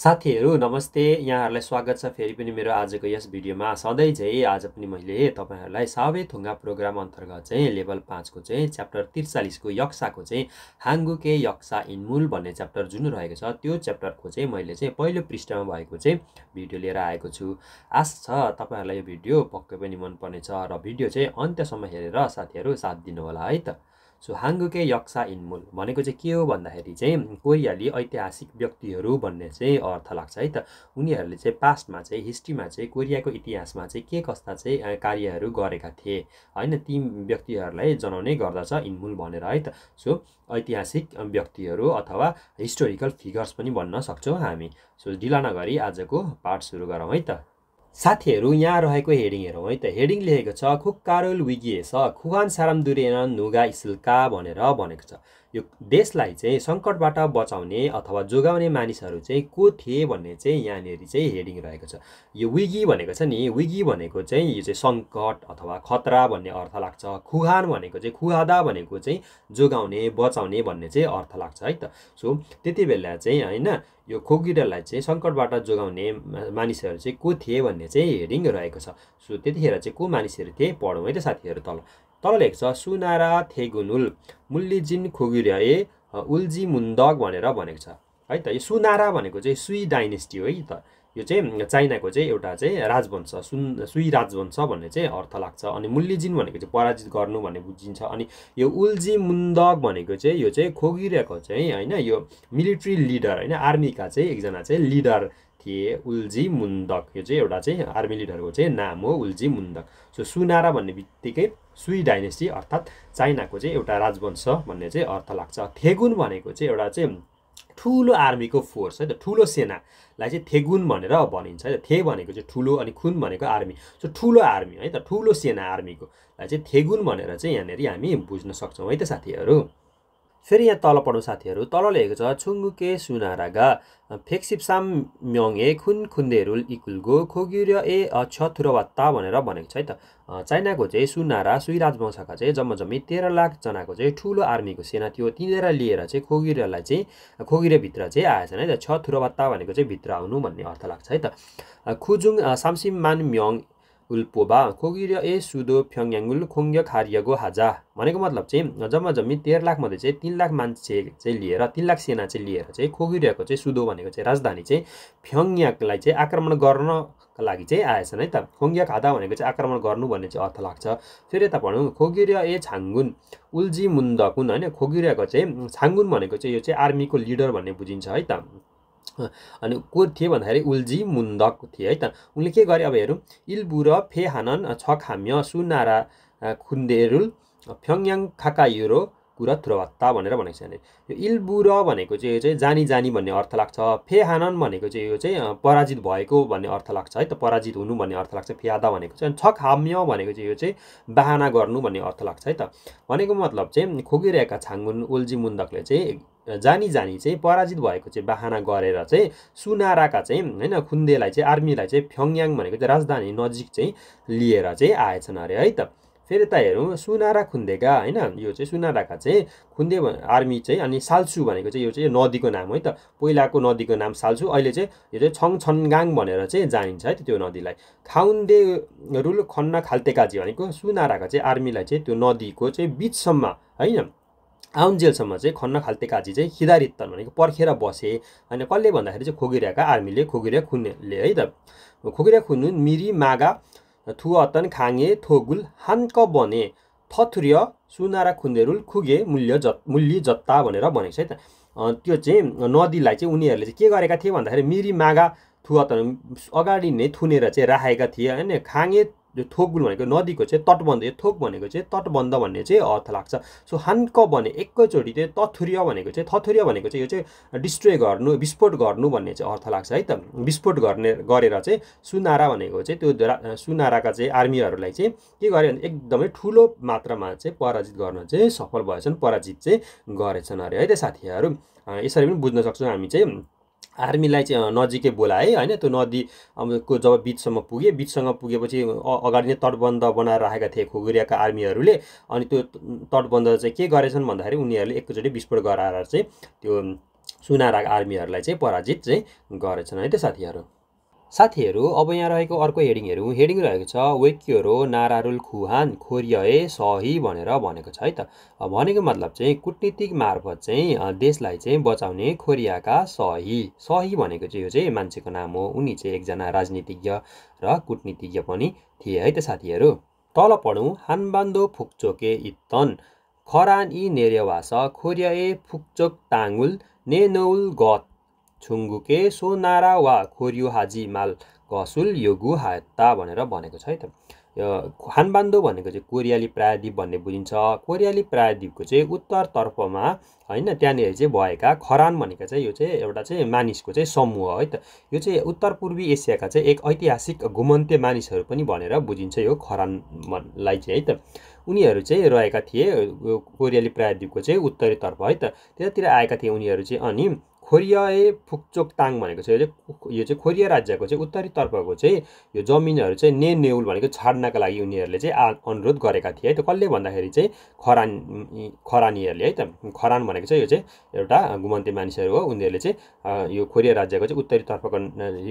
साथीहरू नमस्ते यहाँहरूलाई स्वागत छ फेरि पनि मेरो आजको यस भिडियोमा सधैँ चाहिँ आज पनि मैले तपाईँहरूलाई सावे थुङ्गा प्रोग्राम अन्तर्गत चाहिँ लेभल पाँचको चाहिँ च्याप्टर त्रिचालिसको यक्साको चाहिँ हाङ्गुके यक्सा इनमुल भन्ने च्याप्टर जुन रहेको छ त्यो च्याप्टरको चाहिँ मैले चाहिँ पहिलो पृष्ठमा भएको चाहिँ भिडियो लिएर आएको छु आशा छ तपाईँहरूलाई यो भिडियो पक्कै पनि मनपर्नेछ र भिडियो चाहिँ अन्त्यसम्म हेरेर साथीहरू साथ दिनुहोला है त सो हाङ्गुके यक्सा इन्मुल भनेको चाहिँ के हो भन्दाखेरि चाहिँ कोरियाली ऐतिहासिक व्यक्तिहरू भन्ने चाहिँ अर्थ लाग्छ है त उनीहरूले चाहिँ पास्टमा चाहिँ हिस्ट्रीमा चाहिँ कोरियाको इतिहासमा चाहिँ के कस्ता चाहिँ कार्यहरू गरेका थिए होइन ती व्यक्तिहरूलाई जनाउने गर्दछ इन्मुल भनेर है त सो ऐतिहासिक व्यक्तिहरू अथवा हिस्टोरिकल फिगर्स पनि भन्न सक्छौँ हामी सो ढिला नगरी आजको पाठ सुरु गरौँ है त साथीहरू यहाँ रहेको हेडिङ हेरौँ है त हेडिङ लेखेको छ खुक्कारोल विगिएस खुहान सारामदुरेन नुगा इसिल्का भनेर भनेको छ यो देशलाई चाहिँ सङ्कटबाट बचाउने अथवा जोगाउने मानिसहरू चाहिँ को थिए भन्ने चाहिँ यहाँनिर चाहिँ हेडिङ रहेको छ यो विगी भनेको छ नि विगी भनेको चाहिँ यो चाहिँ सङ्कट अथवा खतरा भन्ने अर्थ लाग्छ खुहान भनेको चाहिँ खुहादा भनेको चाहिँ जोगाउने बचाउने भन्ने चाहिँ अर्थ लाग्छ है त सो त्यति बेला चाहिँ होइन यो खोकिरलाई चाहिँ सङ्कटबाट जोगाउने मानिसहरू चाहिँ को थिए भन्ने चाहिँ हेडिङ रहेको छ सो त्यतिखेर चाहिँ को मानिसहरू थिए पढौँ है त साथीहरू तल तल लेख्छ सुनारा थेगुनुल मुल्लिजिन खोगिरए उल्जी मुन्दक भनेर भनेको छ है त यो सुनारा भनेको चाहिँ सुई डाइनेस्टी हो है त यो चाहिँ चाइनाको चाहिँ एउटा चाहिँ राजवंश सुन सुई राजवंश भन्ने चाहिँ अर्थ लाग्छ अनि मुल्लिजिन भनेको चाहिँ पराजित गर्नु भन्ने बुझिन्छ अनि यो उल्जी मुन्दक भनेको चाहिँ यो चाहिँ खोगिरहेको चाहिँ होइन यो मिलिट्री लिडर होइन आर्मीका चाहिँ एकजना चाहिँ लिडर थिए उल्जी मुन्दक यो चाहिँ एउटा चाहिँ आर्मी लिडरको चाहिँ नाम हो उल्जी मुन्दक सो सुनारा भन्ने बित्तिकै सुई डाइनेस्टी अर्थात् चाइनाको चाहिँ एउटा राजवंश भन्ने चाहिँ अर्थ लाग्छ थेगुन भनेको चाहिँ एउटा चाहिँ ठुलो आर्मीको फोर्स है त ठुलो सेनालाई चाहिँ थेगुन भनेर भनिन्छ है थे भनेको चाहिँ ठुलो अनि खुन भनेको आर्मी सो ठुलो आर्मी है त ठुलो सेना आर्मीकोलाई चाहिँ थेगुन भनेर चाहिँ यहाँनिर हामी बुझ्न सक्छौँ है त साथीहरू फेरि यहाँ तल पढौँ साथीहरू तल लेखेको छ छुङ्गुके सुनारागा फेक्सिप्साम म्यङे खुन खुन्देरुल इकुलगो खोगिर ए छथुरवत्ता भनेर भनेको छ है त चाइनाको चाहिँ सुनारा सुई राजवंशका चाहिँ जम्मा जम्मी तेह्र लाखजनाको चाहिँ ठुलो आर्मीको सेना थियो तिनीहरूलाई लिएर चाहिँ खोगिरलाई चाहिँ खोगिरभित्र चाहिँ आएछन् है त छ छथुरवत्ता भनेको चाहिँ भित्र आउनु भन्ने अर्थ लाग्छ है त खुजुङ सामसिम मान म्योङ उल्पोबा र ए सुदो फ्याङ्याङ्गुल खोङ्ग खारियाको हाजा भनेको मतलब चाहिँ जम्मा जम्मी तेह्र लाख मध्ये चाहिँ तिन लाख मान्छे चाहिँ लिएर तिन लाख सेना चाहिँ लिएर चाहिँ खोगिरहेको चाहिँ सुदो भनेको चाहिँ राजधानी चाहिँ फ्याङ्याङलाई चाहिँ आक्रमण गर्नका लागि चाहिँ आएछन् है त खोङ्ग्या खादा भनेको चाहिँ आक्रमण गर्नु भन्ने चाहिँ अर्थ लाग्छ फेरि यता भनौँ खोगिरिया ए छाङ्गुन उल्जी मुन्दकुन होइन खोगिरहेको चाहिँ छाङ्गुन भनेको चाहिँ यो चाहिँ आर्मीको लिडर भन्ने बुझिन्छ है त अनि को थिए भन्दाखेरि उल्जी मुन्दक थिए है त उनले के गरे अब हेरौँ इल्बु र फेहानन छखाम्य सुनारा खुन्देरुल फ्यङयाङ खाकायुरो कुरा थ्रोवत्ता भनेर भनेको छ यो इल्बु भनेको चाहिँ यो चाहिँ जानी जानी भन्ने अर्थ लाग्छ फेहानन भनेको चाहिँ यो चाहिँ पराजित भएको भन्ने अर्थ लाग्छ है त पराजित हुनु भन्ने अर्थ लाग्छ फेयादा भनेको चाहिँ अनि छखाम्य भनेको चाहिँ यो चाहिँ बाहना गर्नु भन्ने अर्थ लाग्छ है त भनेको मतलब चाहिँ खोगिरहेका छाङ्गुन उल्जी मुन्दकले चाहिँ जानी जानी चाहिँ पराजित भएको चाहिँ बाहना गरेर चाहिँ सुनाराका चाहिँ होइन खुन्देलाई चाहिँ आर्मीलाई चाहिँ फ्याङयाङ भनेको चाहिँ राजधानी नजिक चाहिँ लिएर चाहिँ आएछन् अरे है त फेरि त हेरौँ सुनारा खुन्देका होइन यो चाहिँ सुनाराका चाहिँ खुन्दे आर्मी चाहिँ अनि सालसु भनेको चाहिँ यो चाहिँ नदीको नाम हो है त पहिलाको नदीको नाम सालसु अहिले चाहिँ यो चाहिँ छङछनगाङ भनेर चाहिँ जानिन्छ है त्यो नदीलाई खाउन्दे रुल खन्न खाल्तेकाजी भनेको सुनाराका चाहिँ आर्मीलाई चाहिँ त्यो नदीको चाहिँ बिचसम्म होइन आउन्जेलसम्म चाहिँ खन्न खाल्ते काजी चाहिँ खिदारित्तन भनेको पर्खेर बसे अनि कसले भन्दाखेरि चाहिँ खोगिर्याका आर्मीले खोगिरिया खुन्नेले है त खोगिरिया खुन्नु मिरी मागा थुअतन खाङे थोगुल हान्क बने थथुर्य सुनारा खुन्देरुल खुगे मूल्य जत् मूल्य जत्ता भनेर भनेको छ है त त्यो चाहिँ नदीलाई चाहिँ उनीहरूले चाहिँ के गरेका थिए भन्दाखेरि मिरी मागा थुअतन अगाडि नै थुनेर चाहिँ राखेका थिए होइन खाङे यो थोकबुल भनेको नदीको चाहिँ तटबन्ध यो थोक भनेको चाहिँ तटबन्ध भन्ने चाहिँ अर्थ लाग्छ सो हान्क भने एकैचोटि चाहिँ तथुर्य भनेको चाहिँ थथुर्य भनेको चाहिँ यो चाहिँ डिस्ट्रोय गर्नु विस्फोट गर्नु भन्ने चाहिँ अर्थ लाग्छ है त विस्फोट गर्ने गरेर चाहिँ सुनारा भनेको चाहिँ त्यो सुनाराका चाहिँ आर्मीहरूलाई चाहिँ के गर्यो भने एकदमै ठुलो मात्रामा चाहिँ पराजित गर्न चाहिँ सफल भएछन् पराजित चाहिँ गरेछन् अरे है त साथीहरू यसरी पनि बुझ्न सक्छौँ हामी चाहिँ आर्मीलाई चाहिँ नजिकै बोलाए होइन त्यो नदी को जब बिचसम्म पुगे बिचसँग पुगेपछि अगाडि नै तटबन्ध बनाएर राखेका थिए खुगुरियाका आर्मीहरूले अनि त्यो तटबन्ध चाहिँ के गरेछन् भन्दाखेरि उनीहरूले एकचोटि विस्फोट गराएर चाहिँ त्यो सुनारा आर्मीहरूलाई चाहिँ पराजित चाहिँ गरेछन् है त साथीहरू साथीहरू अब यहाँ रहेको अर्को हेडिङ हेरौँ हेडिङ रहेको छ वेक्योरो नारारुल खुहान खोरियए सही भनेर भनेको छ है त भनेको मतलब चाहिँ कुटनीतिक मार्फत चाहिँ देशलाई चाहिँ बचाउने खोरियाका सही सही भनेको चाहिँ यो चाहिँ मान्छेको नाम हो उनी चाहिँ एकजना राजनीतिज्ञ र कुटनीतिज्ञ पनि थिए है त साथीहरू तल पढौँ हानबान्दो फुक्चोके इत्तन खरान इ नेरेवास खोरिया फुक्चोक ताङुल नेनौल गत छुङ्गुके सोनारा वा खोरियो हाजी माल घसुल योगु हायत्ता भनेर भनेको छ है त यो खानबान्दो भनेको चाहिँ कोरियाली प्रायद्वीप भन्ने बुझिन्छ कोरियाली प्रायद्वीपको चाहिँ उत्तरतर्फमा होइन त्यहाँनिर चाहिँ भएका खरान भनेको चाहिँ यो चाहिँ एउटा चाहिँ मानिसको चाहिँ समूह है त यो चाहिँ उत्तर पूर्वी एसियाका चाहिँ एक ऐतिहासिक घुमन्ते मानिसहरू पनि भनेर बुझिन्छ यो खरानलाई चाहिँ है त उनीहरू चाहिँ रहेका थिए कोरियाली प्रायद्वीपको चाहिँ उत्तरीतर्फ है त त्यतातिर आएका थिए उनीहरू चाहिँ अनि खोरियाए ताङ भनेको चाहिँ यो चाहिँ खोरिया राज्यको चाहिँ उत्तरी तर्फको चाहिँ यो जमिनहरू चाहिँ ने नेउल भनेको छाड्नका लागि उनीहरूले चाहिँ अनुरोध गरेका थिए है त कसले भन्दाखेरि चाहिँ खरान खरानीहरूले है त खरान भनेको चाहिँ यो चाहिँ एउटा घुमन्ते मानिसहरू हो उनीहरूले चाहिँ यो खोरिया राज्यको चाहिँ उत्तरी तर्फको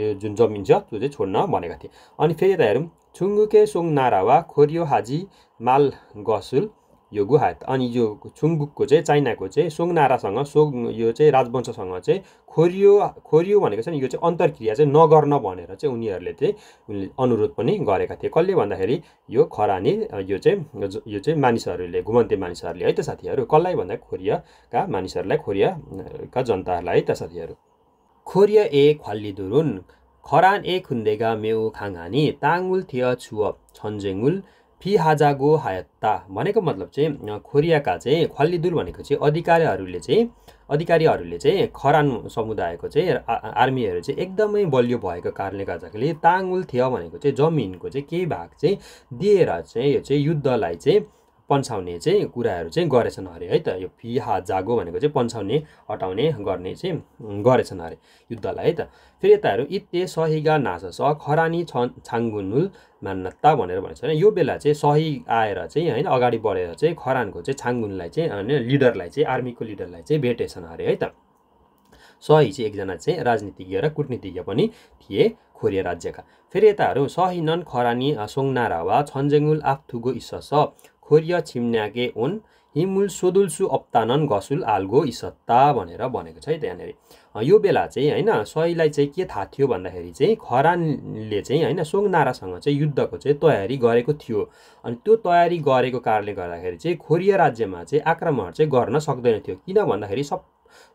यो जुन जमिन छ त्यो चाहिँ छोड्न भनेका थिए अनि फेरि यता हेरौँ छुङ्गुके सोङ नारावा खोरियो हाजी माल गसुल यो गुहात अनि यो छुङ्गुकको चाहिँ चाइनाको चाहिँ सोङनारासँग सोङ यो चाहिँ राजवंशसँग चाहिँ खोरियो खोरियो भनेको छ नि यो चाहिँ अन्तर्क्रिया चाहिँ नगर्न भनेर चाहिँ उनीहरूले चाहिँ अनुरोध पनि गरेका थिए कसले भन्दाखेरि यो खरानी यो चाहिँ यो चाहिँ मानिसहरूले घुमन्ते मानिसहरूले है त साथीहरू कसलाई भन्दा खोरियाका मानिसहरूलाई खोरियाका जनताहरूलाई है त साथीहरू खोरिया ए दुरुन खरान ए खुन्देगा मेउ खाङहानी ताङुल थियो छुअ छन्जेङुल फिहाजागो हायत्ता भनेको मतलब चाहिँ खोरियाका चाहिँ ख्वालिदुल भनेको चाहिँ अधिकारीहरूले चाहिँ अधिकारीहरूले चाहिँ खरान समुदायको चाहिँ आर्मीहरू चाहिँ एकदमै बलियो भएको कारणले गर्दाखेरि ताङ्गुल थियो भनेको चाहिँ जमिनको चाहिँ केही भाग चाहिँ दिएर चाहिँ यो चाहिँ युद्धलाई चाहिँ पन्साउने चाहिँ कुराहरू चाहिँ गरेछन् अरे है त यो फी हा जागो भनेको चाहिँ पन्छाउने हटाउने गर्ने चाहिँ गरेछन् अरे युद्धलाई है त फेरि यताहरू इत्ते सहीगा नास स खरानी छ छाङ्गुनुल मान्नता भनेर भनेको छ यो बेला चाहिँ सही आएर चाहिँ होइन अगाडि बढेर चाहिँ खरानको चाहिँ छाङ्गुनलाई चाहिँ होइन लिडरलाई चाहिँ आर्मीको लिडरलाई चाहिँ भेटेछन् अरे है त सही चाहिँ एकजना चाहिँ राजनीतिज्ञ र कुटनीतिज्ञ पनि थिए खोरिया राज्यका फेरि यताहरू नन खरानी सोङनारावा छन्जेङुल आफथुगो इस खोरिय छिम्न्याके ओन हिमुल सोदुल्सु अप्तानन घसुल आल्गो इसत्ता भनेर भनेको छ है त्यहाँनिर यो बेला चाहिँ होइन सहीलाई चाहिँ के थाहा थियो भन्दाखेरि चाहिँ खरानले चाहिँ होइन सोङनारासँग चाहिँ युद्धको चाहिँ तयारी गरेको थियो अनि त्यो तयारी गरेको कारणले गर्दाखेरि चाहिँ खोरिया राज्यमा चाहिँ आक्रमण चाहिँ गर्न सक्दैन थियो किन भन्दाखेरि सब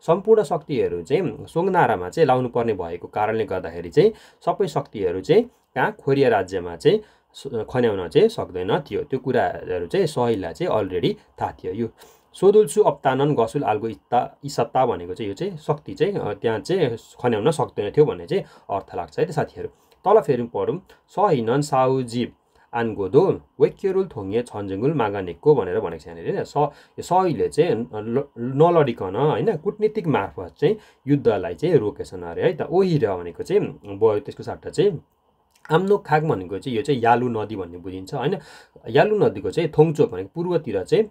सम्पूर्ण शक्तिहरू चाहिँ सोङनारामा चाहिँ लाउनुपर्ने भएको कारणले गर्दाखेरि चाहिँ सबै शक्तिहरू चाहिँ कहाँ खोरिया राज्यमा चाहिँ खन्याउन चाहिँ सक्दैन थियो त्यो कुराहरू चाहिँ सहिललाई चाहिँ अलरेडी थाहा थियो यो सोदुल्छु अप्तानन गसुल आल्गो इत्ता इसत्ता भनेको चाहिँ यो चाहिँ शक्ति चाहिँ त्यहाँ चाहिँ खन्याउन सक्दैन थियो भन्ने चाहिँ अर्थ लाग्छ है त साथीहरू तल फेरि पढौँ सहिनन साउजी आनगोदो वेक्यरुल थोङ्गे छन्जेङ्गुल मागानेको भनेर भनेको छ यहाँनिर स यो सहीले चाहिँ नलडिकन होइन कुटनीतिक मार्फत चाहिँ युद्धलाई चाहिँ रोकेछन् अरे है त ओहिर भनेको चाहिँ भयो त्यसको साटा चाहिँ आम्नो खाग भनेको चाहिँ यो चाहिँ यालु नदी भन्ने बुझिन्छ होइन यालु नदीको चाहिँ थोङचो भनेको पूर्वतिर चाहिँ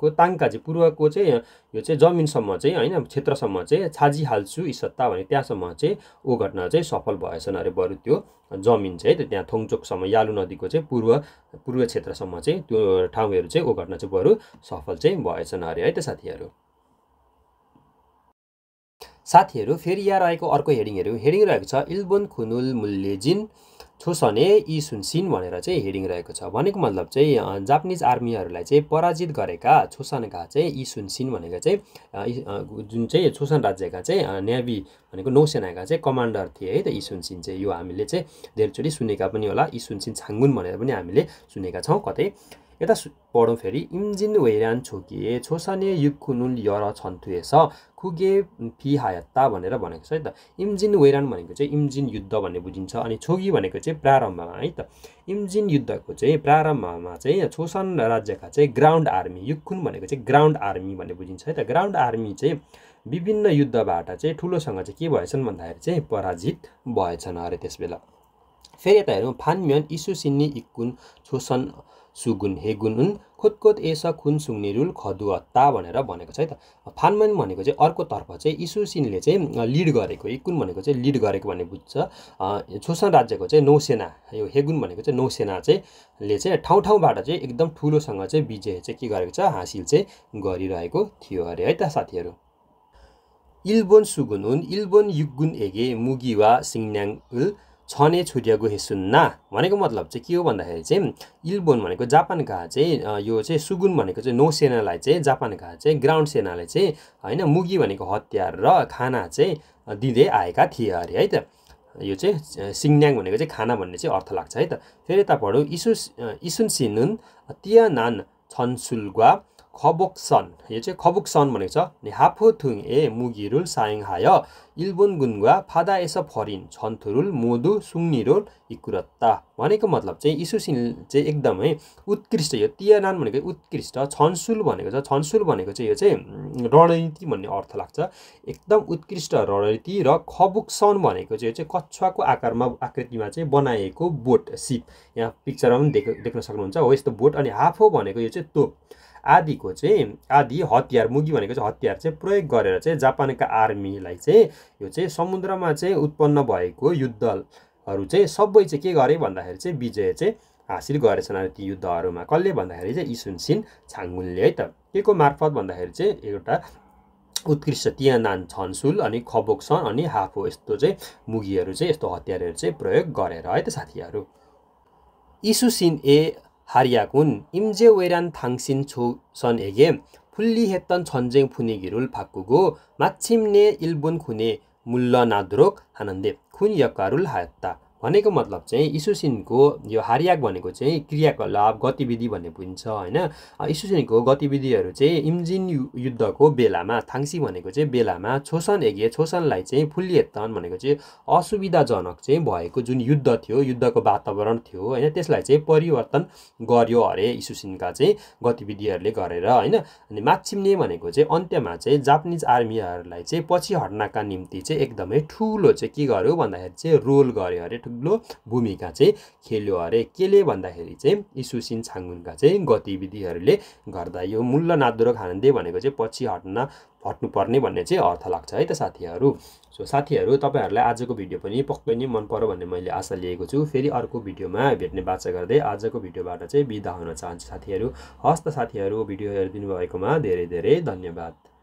को ताङ्का चाहिँ पूर्वको चाहिँ यो चाहिँ जमिनसम्म चाहिँ होइन क्षेत्रसम्म चाहिँ छाजी छाजिहाल्छु इसत्ता भने त्यहाँसम्म चाहिँ ऊ घटना चाहिँ सफल भएछन् अरे बरु त्यो जमिन चाहिँ त त्यहाँ थोङचोकसम्म यालु नदीको चाहिँ पूर्व पूर्व क्षेत्रसम्म चाहिँ त्यो ठाउँहरू चाहिँ ऊ घटना चाहिँ बरु सफल चाहिँ भएछन् अरे है त साथीहरू साथीहरू फेरि यहाँ रहेको अर्को हेडिङहरू हेडिङ रहेको छ इल्बोन खुनुल मुल्ले छोसने यी सुनसिन भनेर चाहिँ हेडिङ रहेको छ भनेको मतलब चाहिँ जापानिज आर्मीहरूलाई चाहिँ पराजित गरेका छोसनका चाहिँ यी सुनसिन भनेका चाहिँ जुन चाहिँ छोसन राज्यका चाहिँ नेभी भनेको नौसेनाका चाहिँ कमान्डर थिए है त यी सुनसिन चाहिँ यो हामीले चाहिँ धेरैचोटि सुनेका पनि होला यी सुनसिन छाङ्गुन भनेर पनि हामीले सुनेका छौँ कतै यता पढौँ फेरि इम्जिन वेरान छोकिए छोसने युकुनुल यर छन्थुएस खुगे फिहायत्ता भनेर भनेको छ है त इम्जिन वेरान भनेको चाहिँ इम्जिन युद्ध भन्ने बुझिन्छ अनि छोगी भनेको चाहिँ प्रारम्भमा है त इम्जिन युद्धको चाहिँ प्रारम्भमा चाहिँ छोसन राज्यका चाहिँ ग्राउन्ड आर्मी युकुन भनेको चाहिँ ग्राउन्ड आर्मी भन्ने बुझिन्छ है त ग्राउन्ड आर्मी चाहिँ विभिन्न युद्धबाट चाहिँ ठुलोसँग चाहिँ के भएछन् भन्दाखेरि चाहिँ पराजित भएछन् अरे त्यसबेला फेरि यता हेरौँ फानम्यन इसुसिन्नी इक्कुन छोसन सुगुन हेगुन उन खुदकोत एस खुन सुङ्नेरुल खदु भनेर भनेको छ है त फानमेन भनेको चाहिँ अर्कोतर्फ चाहिँ इसुसिनले चाहिँ लिड गरेको कुन भनेको चाहिँ लिड गरेको भन्ने बुझ्छ छोसन राज्यको चाहिँ नौसेना यो हेगुन भनेको चाहिँ नौसेना चाहिँ ले चाहिँ ठाउँ ठाउँबाट चाहिँ एकदम ठुलोसँग चाहिँ विजय चाहिँ के गरेको छ हासिल चाहिँ गरिरहेको थियो अरे है त साथीहरू इल्बोन सुगुन उन इल्बोन युगुन एगे मुगिवा सिङन्याङ उल छने छुटिएको गोहे भनेको मतलब चाहिँ के हो भन्दाखेरि चाहिँ इलबोन भनेको जापान घा चाहिँ यो चाहिँ सुगुन भनेको चाहिँ सेनालाई चाहिँ जापान घा चाहिँ ग्राउन्ड सेनालाई चाहिँ होइन मुगी भनेको हतियार र खाना चाहिँ दिँदै आएका थिए अरे है त यो चाहिँ सिङन्याङ भनेको चाहिँ खाना भन्ने चाहिँ अर्थ लाग्छ है त फेरि यता पढौँ इसु इसुन सिनुन तिया नान छन्सुल्ग्वा 거북선, 이제 거북선 뭐죠? 네, 하프 등의 무기를 사용하여 일본군과 바다에서 벌인 전투를 모두 승리를 इकुरत्ता भनेको मतलब चाहिँ इसुसिन चाहिँ एकदमै उत्कृष्ट यो तियानान भनेको उत्कृष्ट छनसुल भनेको छ छन्सुल भनेको चाहिँ यो चाहिँ रणनीति भन्ने अर्थ लाग्छ एकदम उत्कृष्ट रणनीति र खबुक्सन भनेको चाहिँ यो चाहिँ कछुवाको आकारमा आकृतिमा चाहिँ बनाएको बोट सिप यहाँ पिक्चरमा पनि देख देख्न सक्नुहुन्छ हो यस्तो बोट अनि हाफ हो भनेको यो चाहिँ तोप आदिको चाहिँ आदि हतियार मुगी भनेको चाहिँ हतियार चाहिँ प्रयोग गरेर चाहिँ जापानका आर्मीलाई चाहिँ यो चाहिँ समुद्रमा चाहिँ उत्पन्न भएको युद्ध हरू चाहिँ सबै चाहिँ के गरे भन्दाखेरि चाहिँ विजय चाहिँ हासिल गरेछन् अनि ती युद्धहरूमा कसले भन्दाखेरि चाहिँ इसुनसिन छाङ्गुनले है त के को मार्फत भन्दाखेरि चाहिँ एउटा उत्कृष्ट तियानान छनसुल अनि खबोक्सन अनि हाफो यस्तो चाहिँ मुगीहरू चाहिँ यस्तो हतियारहरू चाहिँ प्रयोग गरेर है त साथीहरू इसुसिन ए हारियाकुन इम्जे वेरान थाङसिन छो सन एगे फुल्ली हेत्तन छन्जेङ फुने घिरुल फाक्कुगो माछिम्ने इल्बुन खुने मुल्ल नाद्रोक आनन्दे 근역할을 하였다. भनेको मतलब चाहिँ इसुसिनको यो हारियाक भनेको चाहिँ क्रियाकलाप गतिविधि भन्ने बुझिन्छ होइन इसुसिनको गतिविधिहरू चाहिँ इम्जिन युद्धको बेलामा थाङ्सी भनेको चाहिँ बेलामा छोसन एगे छोसनलाई चाहिँ फुल्लिएत्तन भनेको चाहिँ असुविधाजनक चाहिँ भएको जुन युद्ध थियो युद्धको वातावरण थियो होइन त्यसलाई चाहिँ परिवर्तन गर्यो अरे इसुसिनका चाहिँ गतिविधिहरूले गरेर होइन अनि माछिम्ने भनेको चाहिँ अन्त्यमा चाहिँ जापानिज आर्मीहरूलाई चाहिँ पछि हट्नका निम्ति चाहिँ एकदमै ठुलो चाहिँ के गर्यो भन्दाखेरि चाहिँ रोल गर्यो अरे ठुलो भूमिका चाहिँ खेल्यो अरे केले भन्दाखेरि चाहिँ इसुसिन छाङ्गुनका चाहिँ गतिविधिहरूले गर्दा यो मूल्य नादुरो खानन्दे भनेको चाहिँ पछि हट्न हट्नुपर्ने भन्ने चाहिँ अर्थ लाग्छ है त साथीहरू सो साथीहरू तपाईँहरूलाई आजको भिडियो पनि पक्कै नै मन पऱ्यो भन्ने मैले आशा लिएको छु फेरि अर्को भिडियोमा भेट्ने बाचा गर्दै आजको भिडियोबाट चाहिँ बिदा हुन चाहन्छु साथीहरू हस् त साथीहरू भिडियो हेरिदिनु भएकोमा धेरै धेरै धन्यवाद